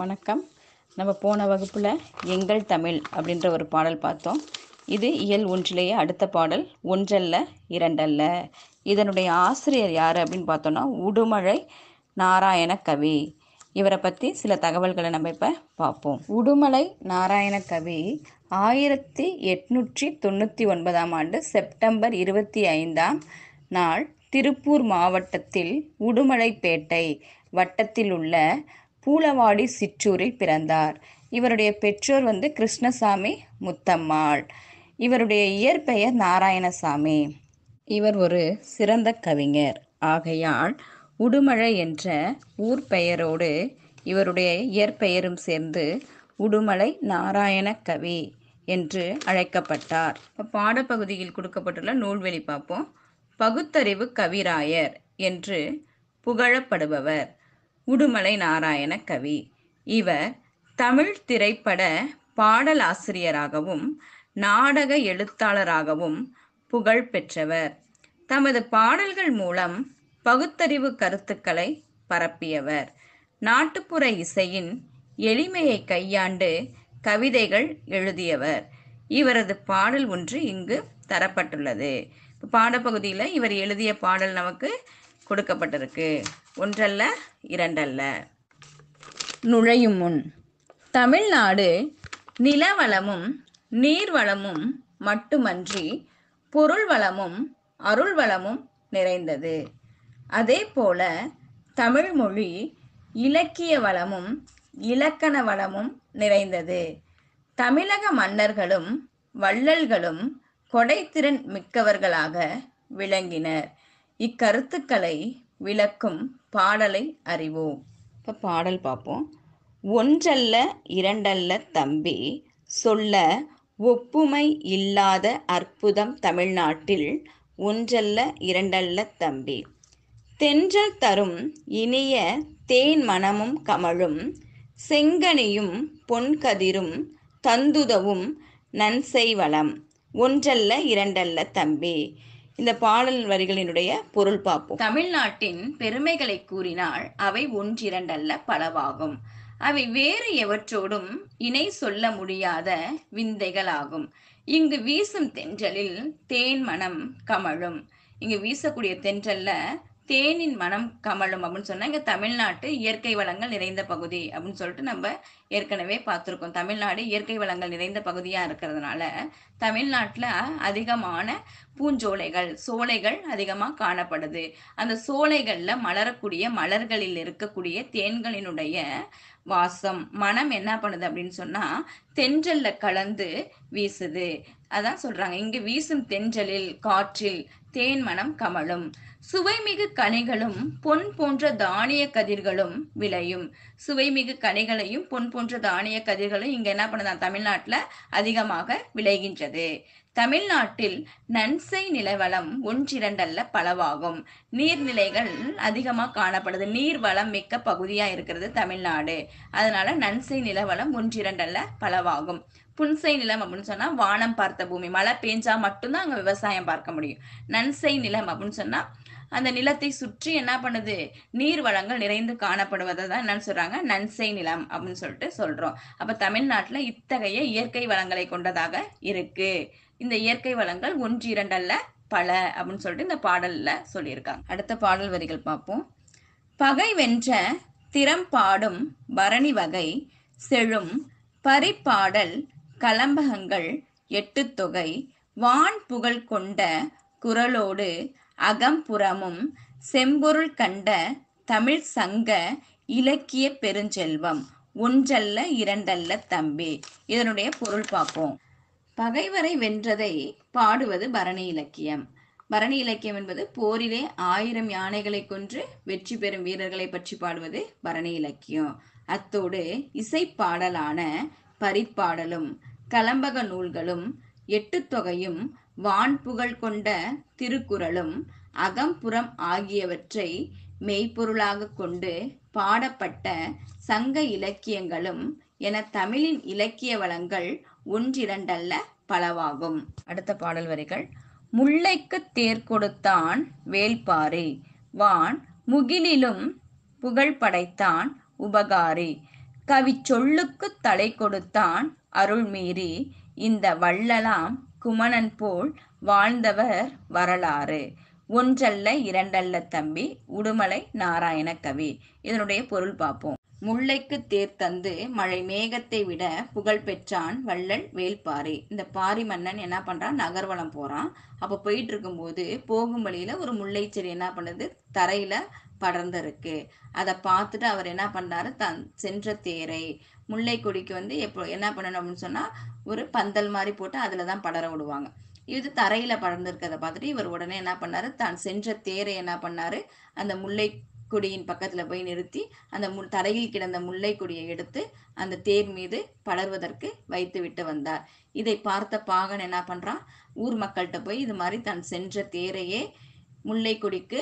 வணக்கம் நம்ம போன வகுப்பில் எங்கள் தமிழ் அப்படின்ற ஒரு பாடல் பார்த்தோம் இது இயல் ஒன்றிலேயே அடுத்த பாடல் ஒன்றல்ல இரண்டல்ல இதனுடைய ஆசிரியர் யார் அப்படின்னு பார்த்தோன்னா உடுமழை நாராயண கவி இவரை பற்றி சில தகவல்களை நம்ம இப்போ பார்ப்போம் உடுமலை நாராயண கவி ஆயிரத்தி எட்நூற்றி தொண்ணூற்றி ஒன்பதாம் ஆண்டு செப்டம்பர் இருபத்தி ஐந்தாம் நாள் திருப்பூர் மாவட்டத்தில் உடுமலைப்பேட்டை வட்டத்தில் உள்ள கூலவாடி சிற்றூரில் பிறந்தார் இவருடைய பெற்றோர் வந்து கிருஷ்ணசாமி முத்தம்மாள் இவருடைய இயற்பெயர் நாராயணசாமி இவர் ஒரு சிறந்த கவிஞர் ஆகையால் உடுமழை என்ற ஊர் பெயரோடு இவருடைய இயற்பெயரும் சேர்ந்து உடுமலை நாராயண கவி என்று அழைக்கப்பட்டார் பாடப்பகுதியில் கொடுக்கப்பட்டுள்ள நூல்வெளி பார்ப்போம் பகுத்தறிவு கவிராயர் என்று புகழப்படுபவர் உடுமலை நாராயண கவி இவர் தமிழ் திரைப்பட பாடலாசிரியராகவும் நாடக எழுத்தாளராகவும் புகழ் பெற்றவர் தமது பாடல்கள் மூலம் பகுத்தறிவு கருத்துக்களை பரப்பியவர் நாட்டுப்புற இசையின் எளிமையை கையாண்டு கவிதைகள் எழுதியவர் இவரது பாடல் ஒன்று இங்கு தரப்பட்டுள்ளது பாடப்பகுதியில் இவர் எழுதிய பாடல் நமக்கு கொடுக்கப்பட்டிருக்கு ஒன்றல்ல இரண்டல்ல நுழையும் முன் தமிழ்நாடு நிலவளமும் நீர்வளமும் மட்டுமன்றி பொருள் வளமும் அருள் வளமும் நிறைந்தது அதே போல தமிழ்மொழி இலக்கிய வளமும் இலக்கண வளமும் நிறைந்தது தமிழக மன்னர்களும் வள்ளல்களும் கொடைத்திறன் மிக்கவர்களாக விளங்கினர் இக்கருத்துக்களை விளக்கும் பாடலை அறிவோம் இப்போ பாடல் பார்ப்போம் ஒன்றல்ல இரண்டல்ல தம்பி சொல்ல ஒப்புமை இல்லாத அற்புதம் தமிழ்நாட்டில் ஒன்றல்ல இரண்டல்ல தம்பி தென்றல் தரும் இனிய தேன் மனமும் கமழும் செங்கனியும் பொன்கதிரும் தந்துதவும் நன்செய்வளம் ஒன்றல்ல இரண்டல்ல தம்பி இந்த பாடல் வரிகளினுடைய பொருள் பார்ப்போம் தமிழ்நாட்டின் பெருமைகளை கூறினால் அவை ஒன்றிரண்டல்ல பலவாகும் அவை வேறு எவற்றோடும் இணை சொல்ல முடியாத விந்தைகளாகும் இங்கு வீசும் தென்றலில் தேன் மனம் கமழும் இங்கு வீசக்கூடிய தென்றல்ல தேனின் மனம் கமலும் அப்படின்னு சொன்னா இங்க தமிழ்நாட்டு இயற்கை வளங்கள் நிறைந்த பகுதி அப்படின்னு சொல்லிட்டு நம்ம ஏற்கனவே பார்த்துருக்கோம் தமிழ்நாடு இயற்கை வளங்கள் நிறைந்த பகுதியா இருக்கிறதுனால தமிழ்நாட்டில் அதிகமான பூஞ்சோலைகள் சோலைகள் அதிகமாக காணப்படுது அந்த சோலைகள்ல மலரக்கூடிய மலர்களில் இருக்கக்கூடிய தேன்களினுடைய வாசம் மனம் என்ன பண்ணுது அப்படின்னு சொன்னா தென்றல்ல கலந்து வீசுது அதான் சொல்றாங்க இங்கு வீசும் தென்றலில் காற்றில் தேன் மனம் கமலும் சுவைமிகு கனிகளும் பொன் போன்ற தானிய கதிர்களும் விளையும் சுவைமிகு கனிகளையும் பொன் போன்ற தானிய கதிர்களும் இங்க என்ன பண்ணுதான் தமிழ்நாட்டில் அதிகமாக விளைகின்றது தமிழ்நாட்டில் நன்சை நிலவளம் ஒன்றிரண்டல்ல பலவாகும் நீர்நிலைகள் அதிகமாக காணப்படுது நீர் வளம் மிக்க பகுதியாக இருக்கிறது தமிழ்நாடு அதனால நன்சை நிலவளம் ஒன்றிரண்டல்ல பலவாகும் புன்சை நிலம் அப்படின்னு சொன்னால் வானம் பார்த்த பூமி மழை பெஞ்சா மட்டும்தான் அங்கே விவசாயம் பார்க்க முடியும் நன்சை நிலம் அப்படின்னு சொன்னால் அந்த நிலத்தை சுற்றி என்ன பண்ணுது நீர் வளங்கள் நிறைந்து காணப்படுவதை தான் என்னன்னு சொல்றாங்க நன்சை நிலம் அப்படின்னு சொல்லிட்டு சொல்றோம் அப்ப தமிழ்நாட்டுல இத்தகைய இயற்கை வளங்களை கொண்டதாக இருக்கு இந்த இயற்கை வளங்கள் ஒன்று இரண்டல்ல பல அப்படின்னு சொல்லிட்டு இந்த பாடல்ல சொல்லியிருக்காங்க அடுத்த பாடல் வரிகள் பார்ப்போம் பகை வென்ற திறம் பாடும் பரணி வகை செழும் பரிப்பாடல் கலம்பகங்கள் எட்டு தொகை வான் புகழ் கொண்ட குரலோடு அகம்புறமும் செம்பொருள் கண்ட தமிழ் சங்க இலக்கிய பெருஞ்செல்வம் ஒன்றல்ல இரண்டல்ல தம்பி இதனுடைய பொருள் பார்ப்போம் பகைவரை வென்றதை பாடுவது பரணி இலக்கியம் பரணி இலக்கியம் என்பது போரிலே ஆயிரம் யானைகளை கொன்று வெற்றி பெறும் வீரர்களை பற்றி பாடுவது பரணி இலக்கியம் அத்தோடு இசைப்பாடலான பரிப்பாடலும் கலம்பக நூல்களும் எட்டுத்தொகையும் வான்புகழ் கொண்ட திருக்குறளும் அகம்புறம் ஆகியவற்றை மெய்ப்பொருளாக கொண்டு பாடப்பட்ட சங்க இலக்கியங்களும் என தமிழின் இலக்கிய வளங்கள் ஒன்றிரண்டல்ல பலவாகும் அடுத்த பாடல் வரிகள் முல்லைக்கு தேர் கொடுத்தான் வேல்பாரி வான் முகிலிலும் புகழ் படைத்தான் உபகாரி கவி சொல்லுக்கு தலை கொடுத்தான் அருள்மீறி இந்த வள்ளலாம் குமணன் போல் வாழ்ந்தவர் வரலாறு ஒன்றல்ல இரண்டல்ல தம்பி உடுமலை நாராயண கவி இதனுடைய பொருள் பார்ப்போம் முல்லைக்கு தேர் தந்து மழை மேகத்தை விட புகழ் பெற்றான் வள்ளல் வேல்பாரி இந்த பாரி மன்னன் என்ன பண்றான் நகர்வலம் போறான் அப்ப போயிட்டு இருக்கும்போது போகும் வழியில ஒரு முல்லை செடி என்ன பண்ணுது தரையில படர்ந்திருக்கு அதை பார்த்துட்டு அவர் என்ன பண்றாரு தன் சென்ற தேரை முல்லை கொடிக்கு வந்து எப்போ என்ன பண்ணணும் அப்படின்னு சொன்னால் ஒரு பந்தல் மாதிரி போட்டு அதில் தான் படர விடுவாங்க இது தரையில் படர்ந்துருக்கிறத பார்த்துட்டு இவர் உடனே என்ன பண்ணார் தான் சென்ற தேரை என்ன பண்ணார் அந்த முல்லை கொடியின் பக்கத்தில் போய் நிறுத்தி அந்த மு தரையில் கிடந்த முல்லை கொடியை எடுத்து அந்த தேர் மீது படர்வதற்கு வைத்து விட்டு வந்தார் இதை பார்த்த பாகன் என்ன பண்ணுறான் ஊர் மக்கள்கிட்ட போய் இது மாதிரி தான் சென்ற தேரையே முல்லை கொடிக்கு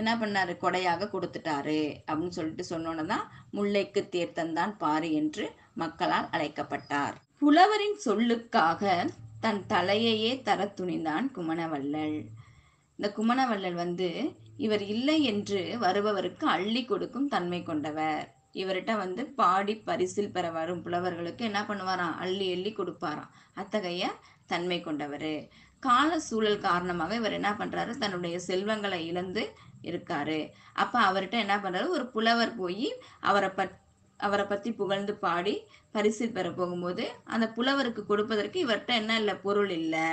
என்ன பண்ணாரு கொடையாக கொடுத்துட்டாரு அப்படின்னு சொல்லிட்டு சொன்னோன்னதான் முல்லைக்கு தீர்த்தந்தான் பாரு என்று மக்களால் அழைக்கப்பட்டார் புலவரின் சொல்லுக்காக தன் தலையையே தர துணிந்தான் குமணவள்ளல் இந்த குமணவள்ளல் வந்து இவர் இல்லை என்று வருபவருக்கு அள்ளி கொடுக்கும் தன்மை கொண்டவர் இவர்கிட்ட வந்து பாடி பரிசில் பெற வரும் புலவர்களுக்கு என்ன பண்ணுவாராம் அள்ளி அள்ளி கொடுப்பாராம் அத்தகைய தன்மை கொண்டவர் கால சூழல் காரணமாக இவர் என்ன பண்றாரு தன்னுடைய செல்வங்களை இழந்து இருக்காரு அப்போ அவர்கிட்ட என்ன பண்றாரு ஒரு புலவர் போய் அவரை பத் அவரை பற்றி புகழ்ந்து பாடி பரிசில் பெற போகும்போது அந்த புலவருக்கு கொடுப்பதற்கு இவர்கிட்ட என்ன இல்லை பொருள் இல்லை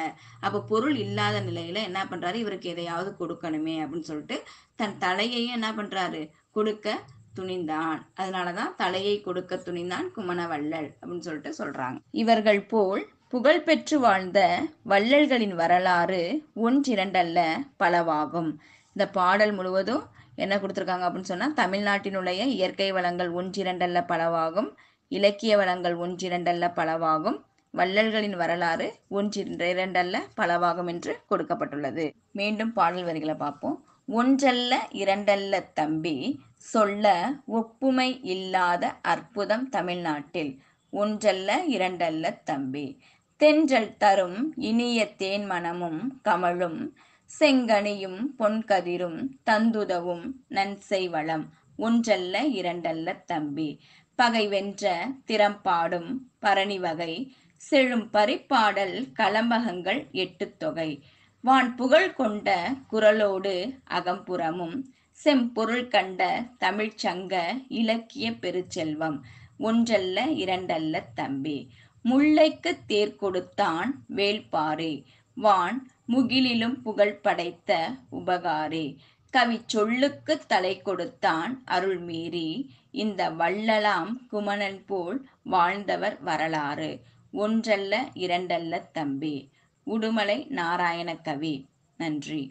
அப்போ பொருள் இல்லாத நிலையில என்ன பண்றாரு இவருக்கு எதையாவது கொடுக்கணுமே அப்படின்னு சொல்லிட்டு தன் தலையையும் என்ன பண்றாரு கொடுக்க துணிந்தான் அதனாலதான் தலையை கொடுக்க துணிந்தான் குமணவள்ளல் அப்படின்னு சொல்லிட்டு சொல்றாங்க இவர்கள் போல் புகழ் பெற்று வாழ்ந்த வள்ளல்களின் வரலாறு ஒன்றிரண்டல்ல பலவாகும் இந்த பாடல் முழுவதும் என்ன கொடுத்துருக்காங்க அப்படின்னு சொன்னால் தமிழ்நாட்டினுடைய இயற்கை வளங்கள் ஒன்றிரண்டல்ல பலவாகும் இலக்கிய வளங்கள் ஒன்றிரண்டல்ல பலவாகும் வள்ளல்களின் வரலாறு ஒன்றிரண்டு இரண்டல்ல பலவாகும் என்று கொடுக்கப்பட்டுள்ளது மீண்டும் பாடல் வரிகளை பார்ப்போம் ஒன்றல்ல இரண்டல்ல தம்பி சொல்ல ஒப்புமை இல்லாத அற்புதம் தமிழ்நாட்டில் ஒன்றல்ல இரண்டல்ல தம்பி தென்றல் தரும் இனிய தேன் மனமும் கமழும் செங்கனியும் பொன்கதிரும் தந்துதவும் நன்செய் வளம் ஒன்றல்ல இரண்டல்ல தம்பி பகை வென்ற திறம்பாடும் பரணி வகை செழும் பரிப்பாடல் கலம்பகங்கள் எட்டு தொகை வான் புகழ் கொண்ட குரலோடு அகம்புறமும் செம்பொருள் கண்ட தமிழ்ச்சங்க இலக்கிய பெருச்செல்வம் ஒன்றல்ல இரண்டல்ல தம்பி முல்லைக்கு தேர் கொடுத்தான் வேள்பாரி வான் முகிலிலும் புகழ் படைத்த உபகாரே கவி சொல்லுக்கு தலை கொடுத்தான் அருள் மீறி இந்த வள்ளலாம் குமணன் போல் வாழ்ந்தவர் வரலாறு ஒன்றல்ல இரண்டல்ல தம்பி உடுமலை நாராயண கவி நன்றி